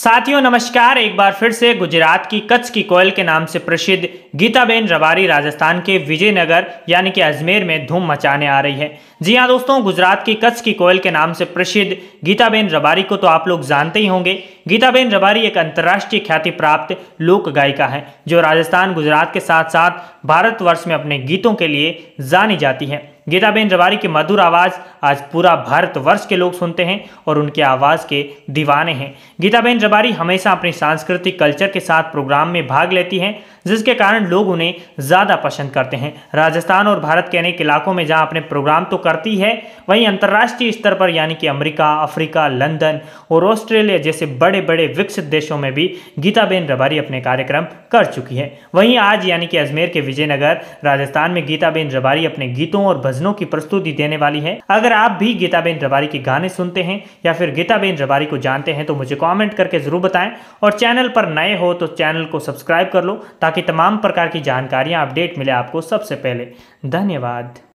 साथियों नमस्कार एक बार फिर से गुजरात की कच्छ की कोयल के नाम से प्रसिद्ध गीताबेन रबारी राजस्थान के विजयनगर यानी कि अजमेर में धूम मचाने आ रही है जी हाँ दोस्तों गुजरात की कच्छ की कोयल के नाम से प्रसिद्ध गीताबेन रबारी को तो आप लोग जानते ही होंगे गीताबेन रबारी एक अंतर्राष्ट्रीय ख्याति प्राप्त लोक गायिका है जो राजस्थान गुजरात के साथ साथ भारतवर्ष में अपने गीतों के लिए जानी जाती है गीताबेन रवारी की मधुर आवाज़ आज पूरा भारतवर्ष के लोग सुनते हैं और उनके आवाज़ के दीवाने हैं गीताबेन रवारी हमेशा अपने सांस्कृतिक कल्चर के साथ प्रोग्राम में भाग लेती हैं जिसके कारण लोग उन्हें ज़्यादा पसंद करते हैं राजस्थान और भारत के अनेक इलाकों में जहाँ अपने प्रोग्राम तो करती है वहीं अंतर्राष्ट्रीय स्तर पर यानी कि अमेरिका अफ्रीका लंदन और ऑस्ट्रेलिया जैसे बड़े बड़े विकसित देशों में भी गीताबेन रबारी अपने कार्यक्रम कर चुकी है वहीं आज यानी कि अजमेर के विजयनगर राजस्थान में गीताबेन रबारी अपने गीतों और भजन भजनों की प्रस्तुति देने वाली है अगर आप भी गीताबेन रबारी के गाने सुनते हैं या फिर गीताबेन रबारी को जानते हैं तो मुझे कॉमेंट करके ज़रूर बताएं और चैनल पर नए हो तो चैनल को सब्सक्राइब कर लो ताकि तमाम प्रकार की जानकारियाँ अपडेट मिले आपको सबसे पहले धन्यवाद